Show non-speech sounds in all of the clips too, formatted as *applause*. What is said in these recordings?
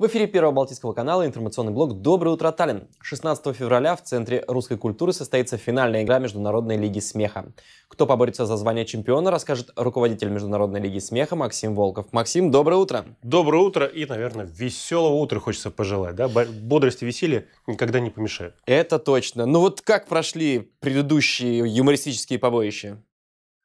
В эфире Первого Балтийского канала информационный блог «Доброе утро, Таллин». 16 февраля в Центре русской культуры состоится финальная игра Международной лиги смеха. Кто поборется за звание чемпиона, расскажет руководитель Международной лиги смеха Максим Волков. Максим, доброе утро. Доброе утро и, наверное, веселого утра хочется пожелать. Да? Бодрость и веселье никогда не помешают. Это точно. Ну вот как прошли предыдущие юмористические побоища?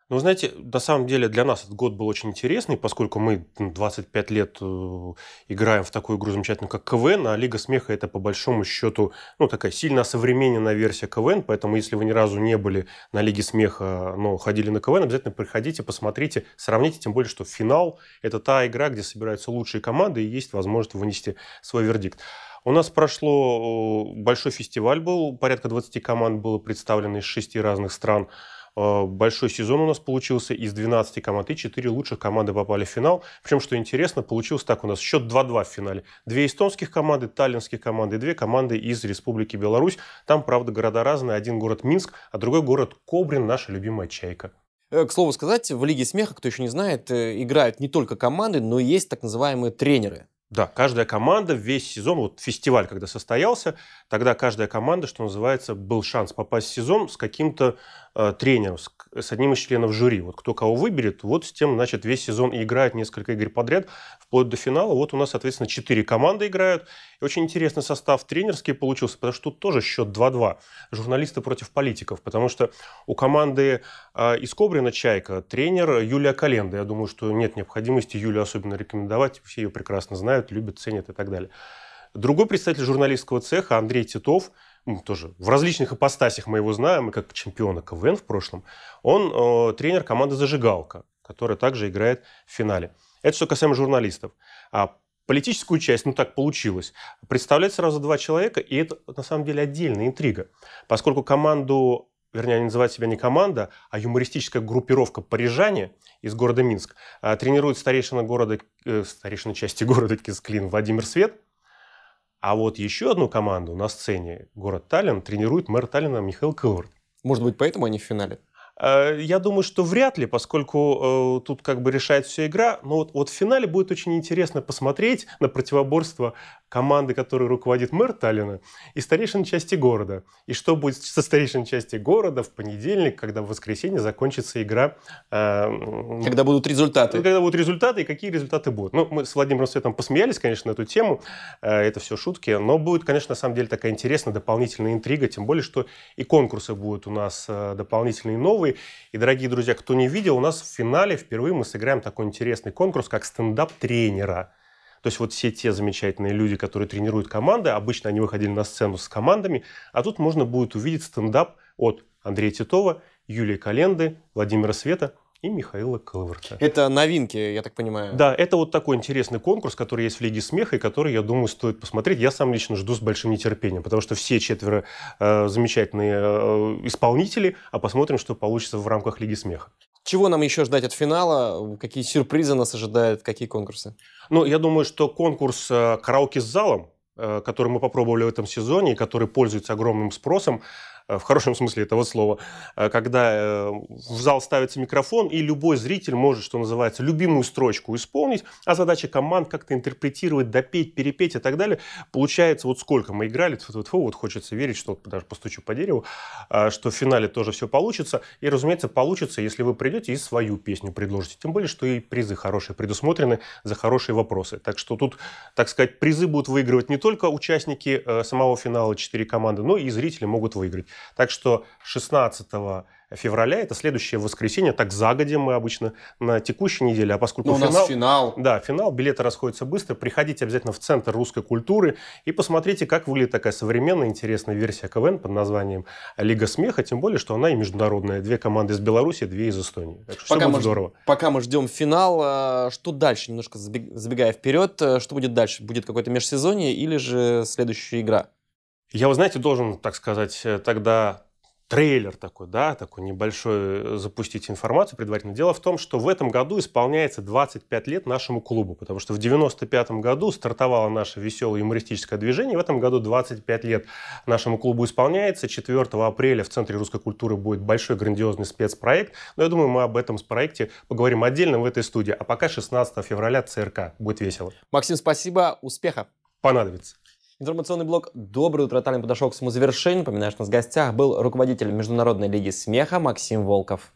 Ну, знаете, на самом деле для нас этот год был очень интересный, поскольку мы 25 ну, лет э, играем в такую игру замечательную, как КВН, а Лига Смеха это по большому счету, ну, такая сильно современная версия КВН, поэтому если вы ни разу не были на Лиге Смеха, но ходили на КВН, обязательно приходите, посмотрите, сравните, тем более, что финал – это та игра, где собираются лучшие команды и есть возможность вынести свой вердикт. У нас прошло э, большой фестиваль был, порядка 20 команд было представлено из шести разных стран – Э, большой сезон у нас получился. Из 12 команд и 4 лучших команды попали в финал. Причем, что интересно, получился так у нас счет 2-2 в финале. Две эстонских команды, таллинские команды и две команды из Республики Беларусь. Там, правда, города разные. Один город Минск, а другой город Кобрин, наша любимая «Чайка». Э, к слову сказать, в Лиге смеха, кто еще не знает, э, играют не только команды, но и есть так называемые тренеры. Да, каждая команда весь сезон, вот фестиваль, когда состоялся, тогда каждая команда, что называется, был шанс попасть в сезон с каким-то э, тренером, с, с одним из членов жюри. Вот кто кого выберет, вот с тем, значит, весь сезон и играет несколько игр подряд, вплоть до финала. Вот у нас, соответственно, четыре команды играют. И очень интересный состав тренерский получился, потому что тут тоже счет 2-2. Журналисты против политиков, потому что у команды э, из Кобрина «Чайка» тренер Юлия Календа. Я думаю, что нет необходимости Юлю особенно рекомендовать, все ее прекрасно знают знают, любят, ценят и так далее. Другой представитель журналистского цеха Андрей Титов, ну, тоже в различных ипостасях мы его знаем, и как чемпиона КВН в прошлом, он э, тренер команды «Зажигалка», которая также играет в финале. Это что касаемо журналистов. А политическую часть, ну так получилось, представляет сразу два человека, и это на самом деле отдельная интрига, поскольку команду вернее, они называют себя не команда, а юмористическая группировка парижане из города Минск, а, тренирует старейшина города, э, старейшина части *laughs* города Кисклин Владимир Свет. А вот еще одну команду на сцене город Таллин тренирует мэр Таллина Михаил Кылвард. Может быть, поэтому они в финале? А, я думаю, что вряд ли, поскольку э, тут как бы решает вся игра. Но вот, вот в финале будет очень интересно посмотреть на противоборство команды, которой руководит мэр Таллина, и старейшин части города. И что будет со старейшин части города в понедельник, когда в воскресенье закончится игра. Э, когда будут результаты. Когда будут результаты, и какие результаты будут. Ну, мы с Владимиром Светом посмеялись, конечно, на эту тему. Э, это все шутки. Но будет, конечно, на самом деле такая интересная дополнительная интрига. Тем более, что и конкурсы будут у нас э, дополнительные новые. И, дорогие друзья, кто не видел, у нас в финале впервые мы сыграем такой интересный конкурс, как стендап тренера. То есть вот все те замечательные люди, которые тренируют команды, обычно они выходили на сцену с командами, а тут можно будет увидеть стендап от Андрея Титова, Юлии Календы, Владимира Света и Михаила Кылварта. Это новинки, я так понимаю. Да, это вот такой интересный конкурс, который есть в Лиге смеха и который, я думаю, стоит посмотреть. Я сам лично жду с большим нетерпением, потому что все четверо э, замечательные э, исполнители, а посмотрим, что получится в рамках Лиги смеха. Чего нам еще ждать от финала? Какие сюрпризы нас ожидают? Какие конкурсы? Ну, я думаю, что конкурс э, караоке с залом, э, который мы попробовали в этом сезоне и который пользуется огромным спросом, Э, в хорошем смысле этого слова, э, когда э, в зал ставится микрофон, и любой зритель может, что называется, любимую строчку исполнить, а задача команд как-то интерпретировать, допеть, перепеть и так далее. Получается, вот сколько мы играли, тьфу -тьфу, вот хочется верить, что даже постучу по дереву, что в финале тоже все получится. И, разумеется, получится, если вы придете и свою песню предложите. Тем более, что и призы хорошие предусмотрены за хорошие вопросы. Так что тут, так сказать, призы будут выигрывать не только участники самого финала, четыре команды, но и зрители могут выиграть. Так что 16 февраля, это следующее воскресенье, так загодя мы обычно на текущей неделе, а поскольку Но ну, финал, нас финал... Да, финал, билеты расходятся быстро, приходите обязательно в Центр русской культуры и посмотрите, как выглядит такая современная интересная версия КВН под названием «Лига смеха», тем более, что она и международная. Две команды из Беларуси, две из Эстонии. Так что пока все будет мы, здорово. Пока мы ждем финал, а, что дальше, немножко забегая вперед, э, что будет дальше? Будет какой то межсезонье или же следующая игра? Я, вы знаете, должен, так сказать, э, тогда трейлер такой, да, такой небольшой э, запустить информацию предварительно. Дело в том, что в этом году исполняется 25 лет нашему клубу, потому что в 95 году стартовало наше веселое юмористическое движение, в этом году 25 лет нашему клубу исполняется. 4 апреля в Центре русской культуры будет большой грандиозный спецпроект, но я думаю, мы об этом с проекте поговорим отдельно в этой студии, а пока 16 февраля ЦРК, будет весело. Максим, спасибо, успеха. Понадобится. Информационный блок «Доброе утро, Таллин» подошел к своему завершению. Напоминаю, что у нас в гостях был руководитель Международной лиги смеха Максим Волков.